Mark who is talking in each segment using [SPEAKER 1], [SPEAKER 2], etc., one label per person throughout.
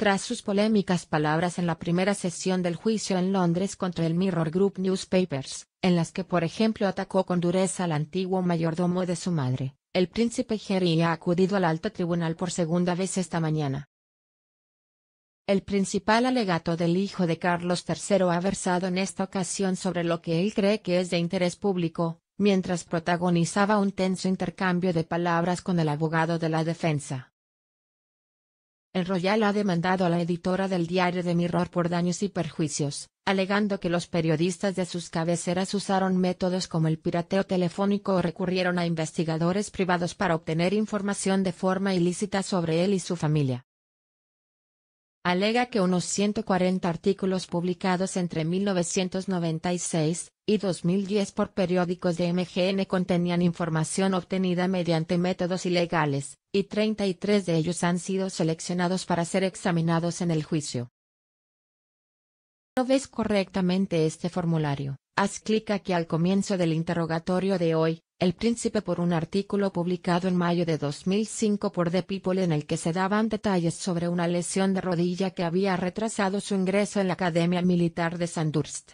[SPEAKER 1] Tras sus polémicas palabras en la primera sesión del juicio en Londres contra el Mirror Group Newspapers, en las que por ejemplo atacó con dureza al antiguo mayordomo de su madre, el príncipe Harry ha acudido al alto tribunal por segunda vez esta mañana. El principal alegato del hijo de Carlos III ha versado en esta ocasión sobre lo que él cree que es de interés público, mientras protagonizaba un tenso intercambio de palabras con el abogado de la defensa. Royal ha demandado a la editora del diario de Mirror por daños y perjuicios, alegando que los periodistas de sus cabeceras usaron métodos como el pirateo telefónico o recurrieron a investigadores privados para obtener información de forma ilícita sobre él y su familia alega que unos 140 artículos publicados entre 1996 y 2010 por periódicos de MGN contenían información obtenida mediante métodos ilegales, y 33 de ellos han sido seleccionados para ser examinados en el juicio. No ves correctamente este formulario. Haz clic aquí al comienzo del interrogatorio de hoy, el Príncipe por un artículo publicado en mayo de 2005 por The People en el que se daban detalles sobre una lesión de rodilla que había retrasado su ingreso en la Academia Militar de Sandhurst.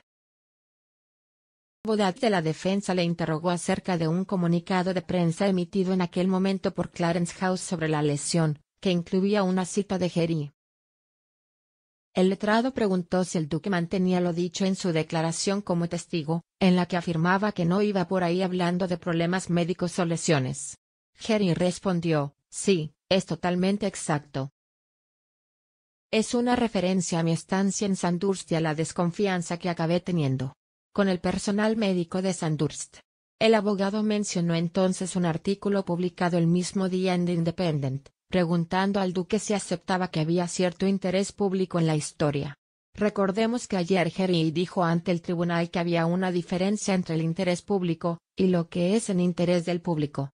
[SPEAKER 1] Bodat de la defensa le interrogó acerca de un comunicado de prensa emitido en aquel momento por Clarence House sobre la lesión, que incluía una cita de Jerry. El letrado preguntó si el duque mantenía lo dicho en su declaración como testigo, en la que afirmaba que no iba por ahí hablando de problemas médicos o lesiones. Jerry respondió, sí, es totalmente exacto. Es una referencia a mi estancia en Sandurst y a la desconfianza que acabé teniendo. Con el personal médico de Sandurst. El abogado mencionó entonces un artículo publicado el mismo día en The Independent, preguntando al duque si aceptaba que había cierto interés público en la historia. Recordemos que ayer Jerry dijo ante el tribunal que había una diferencia entre el interés público y lo que es en interés del público.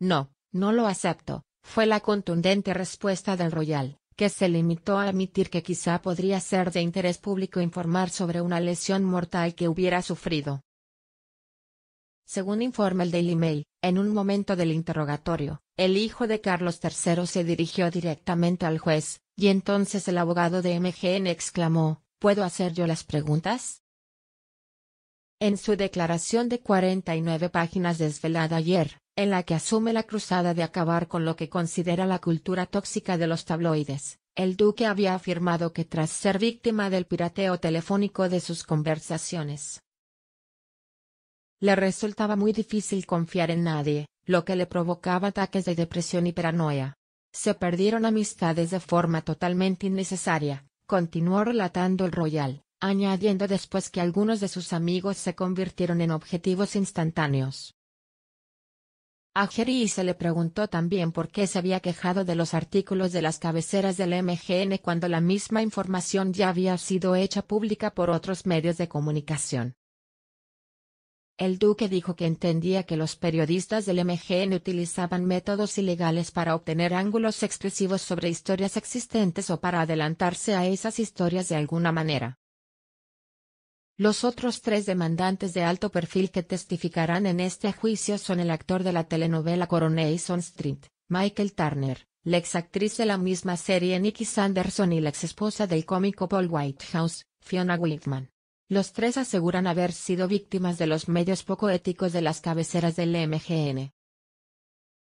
[SPEAKER 1] No, no lo acepto, fue la contundente respuesta del Royal, que se limitó a admitir que quizá podría ser de interés público informar sobre una lesión mortal que hubiera sufrido. Según informa el Daily Mail, en un momento del interrogatorio, el hijo de Carlos III se dirigió directamente al juez, y entonces el abogado de MGN exclamó, ¿Puedo hacer yo las preguntas? En su declaración de 49 páginas desvelada ayer, en la que asume la cruzada de acabar con lo que considera la cultura tóxica de los tabloides, el duque había afirmado que tras ser víctima del pirateo telefónico de sus conversaciones, le resultaba muy difícil confiar en nadie, lo que le provocaba ataques de depresión y paranoia. Se perdieron amistades de forma totalmente innecesaria, continuó relatando el Royal, añadiendo después que algunos de sus amigos se convirtieron en objetivos instantáneos. A Jerry se le preguntó también por qué se había quejado de los artículos de las cabeceras del MGN cuando la misma información ya había sido hecha pública por otros medios de comunicación. El duque dijo que entendía que los periodistas del MGN utilizaban métodos ilegales para obtener ángulos exclusivos sobre historias existentes o para adelantarse a esas historias de alguna manera. Los otros tres demandantes de alto perfil que testificarán en este juicio son el actor de la telenovela Coronation Street, Michael Turner, la exactriz de la misma serie Nicky Sanderson y la exesposa del cómico Paul Whitehouse, Fiona Whitman. Los tres aseguran haber sido víctimas de los medios poco éticos de las cabeceras del MGN.